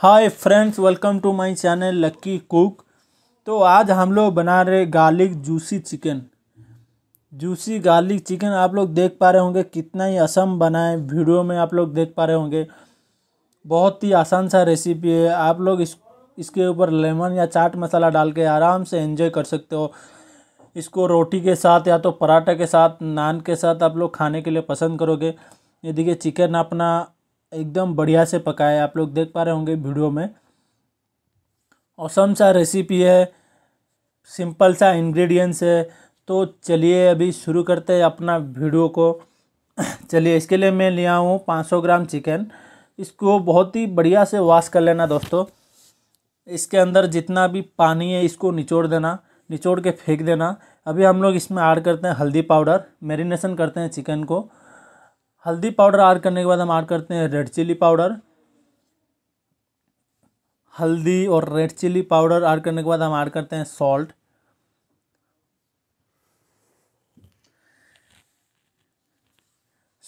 hi friends welcome to my channel lucky cook तो आज हम लोग बना रहे garlic juicy chicken juicy garlic chicken आप लोग देख पा रहे होंगे कितना ही असम बनाए वीडियो में आप लोग देख पा रहे होंगे बहुत ही आसान सा रेसिपी है आप लोग इस इसके ऊपर लेमन या चाट मसाला डाल के आराम से एंजॉय कर सकते हो इसको रोटी के साथ या तो पराठा के साथ नान के साथ आप लोग खाने के लिए पसंद करोगे ये देखिए चिकन अपना एकदम बढ़िया से पका है आप लोग देख पा रहे होंगे वीडियो में औसम सा रेसिपी है सिंपल सा इंग्रेडिएंट्स है तो चलिए अभी शुरू करते हैं अपना वीडियो को चलिए इसके लिए मैं लिया हूँ 500 ग्राम चिकन इसको बहुत ही बढ़िया से वॉश कर लेना दोस्तों इसके अंदर जितना भी पानी है इसको निचोड़ देना निचोड़ के फेंक देना अभी हम लोग इसमें ऐड करते हैं हल्दी पाउडर मैरिनेशन करते हैं चिकन को हल्दी पाउडर ऐड करने के बाद हम ऐड करते हैं रेड चिल्ली पाउडर हल्दी और रेड चिल्ली पाउडर ऐड करने के बाद हम ऐड करते हैं सॉल्ट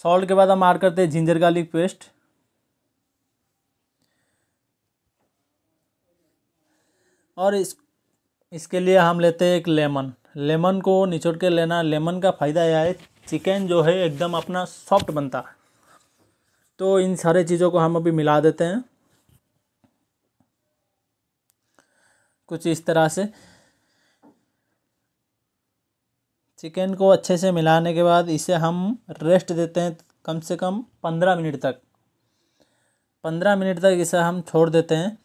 सॉल्ट के बाद हम ऐड करते हैं जिंजर गार्लिक पेस्ट और इस इसके लिए हम लेते हैं एक लेमन लेमन को निचोड़ के लेना लेमन का फ़ायदा यह है चिकन जो है एकदम अपना सॉफ्ट बनता है तो इन सारे चीज़ों को हम अभी मिला देते हैं कुछ इस तरह से चिकन को अच्छे से मिलाने के बाद इसे हम रेस्ट देते हैं कम से कम पंद्रह मिनट तक पंद्रह मिनट तक इसे हम छोड़ देते हैं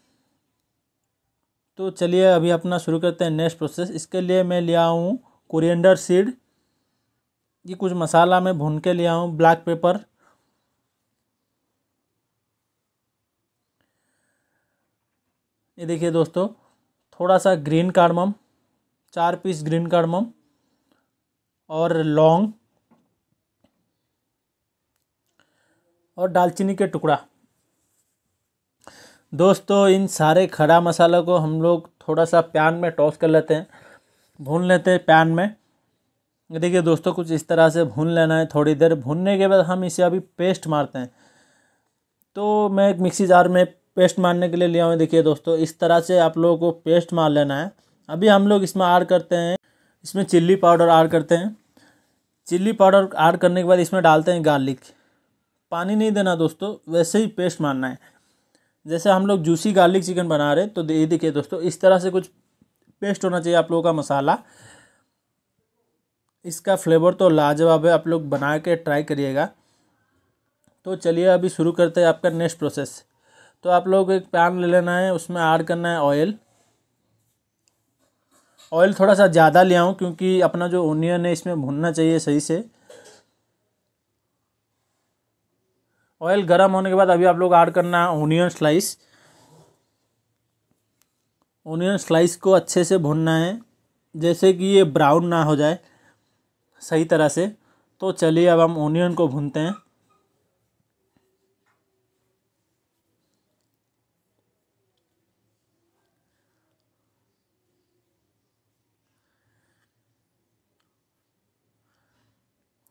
तो चलिए अभी अपना शुरू करते हैं नेक्स्ट प्रोसेस इसके लिए मैं लिया हूँ कुरियंडर सीड ये कुछ मसाला मैं भून के लिया हूँ ब्लैक पेपर ये देखिए दोस्तों थोड़ा सा ग्रीन कार्डमम चार पीस ग्रीन कार्डमम और लौंग और दालचीनी के टुकड़ा दोस्तों इन सारे खड़ा मसालों को हम लोग थोड़ा सा पैन में टॉस कर लेते हैं भून लेते हैं पैन में देखिए दोस्तों कुछ इस तरह से भून लेना है थोड़ी देर भूनने के बाद हम इसे अभी पेस्ट मारते हैं तो मैं एक मिक्सी जार में पेस्ट मारने के लिए लिया हूँ देखिए दोस्तों इस तरह से आप लोगों को पेस्ट मार लेना है अभी हम लोग इसमें ऐड करते हैं इसमें चिल्ली पाउडर ऐड करते हैं चिल्ली पाउडर ऐड करने के बाद इसमें डालते हैं गार्लिक पानी नहीं देना दोस्तों वैसे ही पेस्ट मारना है जैसे हम लोग जूसी गार्लिक चिकन बना रहे तो ये देखिए दोस्तों इस तरह से कुछ पेस्ट होना चाहिए आप लोगों का मसाला इसका फ्लेवर तो लाजवाब है आप लोग बना के ट्राई करिएगा तो चलिए अभी शुरू करते हैं आपका नेक्स्ट प्रोसेस तो आप लोग एक पैन ले लेना है उसमें ऐड करना है ऑयल ऑयल थोड़ा सा ज़्यादा ले आऊँ क्योंकि अपना जो ओनियन है इसमें भुनना चाहिए सही से ऑयल गर्म होने के बाद अभी आप लोग ऐड करना है ओनियन स्लाइस ओनियन स्लाइस को अच्छे से भुनना है जैसे कि ये ब्राउन ना हो जाए सही तरह से तो चलिए अब हम ओनियन को भूनते हैं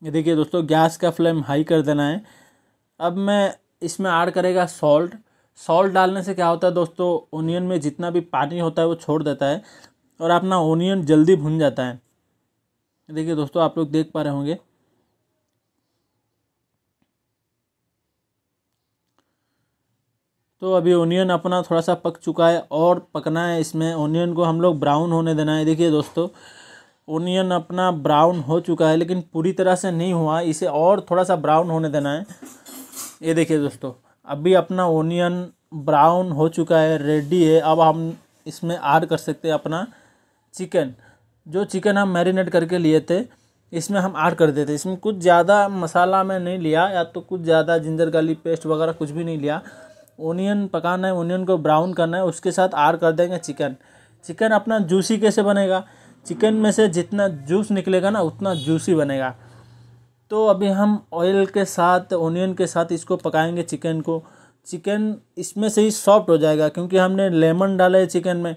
ये देखिए दोस्तों गैस का फ्लेम हाई कर देना है अब मैं इसमें ऐड करेगा सॉल्ट सॉल्ट डालने से क्या होता है दोस्तों ओनियन में जितना भी पानी होता है वो छोड़ देता है और अपना ओनियन जल्दी भुन जाता है देखिए दोस्तों आप लोग देख पा रहे होंगे तो अभी ओनियन अपना थोड़ा सा पक चुका है और पकना है इसमें ओनियन को हम लोग ब्राउन होने देना है देखिए दोस्तों ओनियन अपना ब्राउन हो चुका है लेकिन पूरी तरह से नहीं हुआ इसे और थोड़ा सा ब्राउन होने देना है ये देखिए दोस्तों अभी अपना ओनियन ब्राउन हो चुका है रेडी है अब हम इसमें ऐड कर सकते हैं अपना चिकन जो चिकन हम मैरिनेट करके लिए थे इसमें हम ऐड कर देते इसमें कुछ ज़्यादा मसाला मैं नहीं लिया या तो कुछ ज़्यादा जिंजर गार्लिक पेस्ट वगैरह कुछ भी नहीं लिया ओनियन पकाना है ओनियन को ब्राउन करना है उसके साथ आर कर देंगे चिकन चिकन अपना जूसी कैसे बनेगा चिकन में से जितना जूस निकलेगा ना उतना जूसी बनेगा तो अभी हम ऑयल के साथ ओनियन के साथ इसको पकाएंगे चिकन को चिकन इसमें से ही सॉफ्ट हो जाएगा क्योंकि हमने लेमन डाला है चिकन में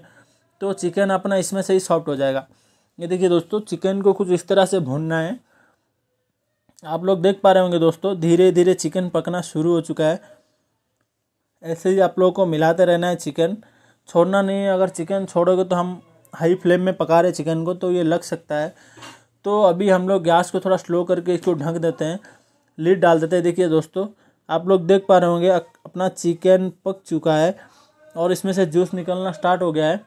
तो चिकन अपना इसमें से ही सॉफ्ट हो जाएगा ये देखिए दोस्तों चिकन को कुछ इस तरह से भूनना है आप लोग देख पा रहे होंगे दोस्तों धीरे धीरे चिकन पकना शुरू हो चुका है ऐसे ही आप लोगों को मिलाते रहना है चिकन छोड़ना नहीं है अगर चिकन छोड़ोगे तो हम हाई फ्लेम में पका रहे चिकन को तो ये लग सकता है तो अभी हम लोग गैस को थोड़ा स्लो करके इसको ढक देते हैं लीड डाल देते हैं देखिए दोस्तों आप लोग देख पा रहे होंगे अपना चिकन पक चुका है और इसमें से जूस निकलना स्टार्ट हो गया है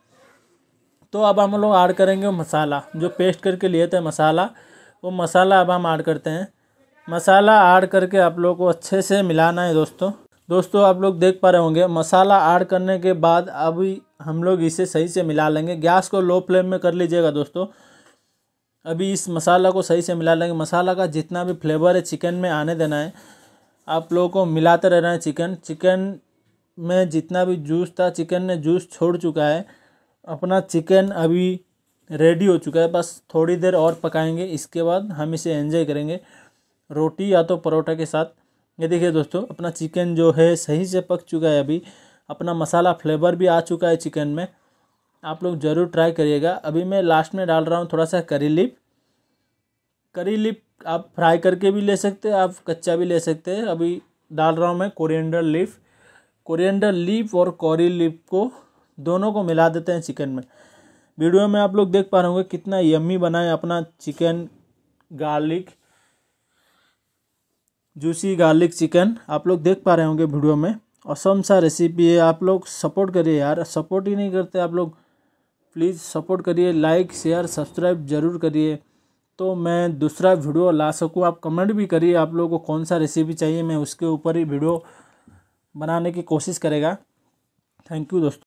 तो अब हम लोग ऐड करेंगे मसाला जो पेस्ट करके लिए थे मसाला वो मसाला अब हम ऐड करते हैं मसाला ऐड करके आप लोग को अच्छे से मिलाना है दोस्तों दोस्तों आप लोग देख पा रहे होंगे मसाला ऐड करने के बाद अभी हम लोग इसे सही से मिला लेंगे गैस को लो फ्लेम में कर लीजिएगा दोस्तों अभी इस मसाला को सही से मिला लेंगे मसाला का जितना भी फ्लेवर है चिकन में आने देना है आप लोगों को मिलाते रहना है चिकन चिकन में जितना भी जूस था चिकन ने जूस छोड़ चुका है अपना चिकन अभी रेडी हो चुका है बस थोड़ी देर और पकाएंगे इसके बाद हम इसे एंजॉय करेंगे रोटी या तो परोठा के साथ ये देखिए दोस्तों अपना चिकन जो है सही से पक चुका है अभी अपना मसाला फ्लेवर भी आ चुका है चिकन में आप लोग ज़रूर ट्राई करिएगा अभी मैं लास्ट में डाल रहा हूँ थोड़ा सा करी लिप करी लिप आप फ्राई करके भी ले सकते हैं आप कच्चा भी ले सकते हैं अभी डाल रहा हूँ मैं कोरिएंडर लीफ कोरिएंडर लीफ और कॉरी लिप को दोनों को मिला देते हैं चिकन में वीडियो में आप लोग देख पा रहे होंगे कितना यम्मी बनाए अपना chicken garlic juicy garlic chicken आप लोग देख पा रहे होंगे वीडियो में असम सा रेसिपी है आप लोग सपोर्ट करिए यार सपोर्ट ही नहीं करते आप लोग प्लीज़ सपोर्ट करिए लाइक शेयर सब्सक्राइब जरूर करिए तो मैं दूसरा वीडियो ला सकूँ आप कमेंट भी करिए आप लोगों को कौन सा रेसिपी चाहिए मैं उसके ऊपर ही वीडियो बनाने की कोशिश करेगा थैंक यू दोस्तों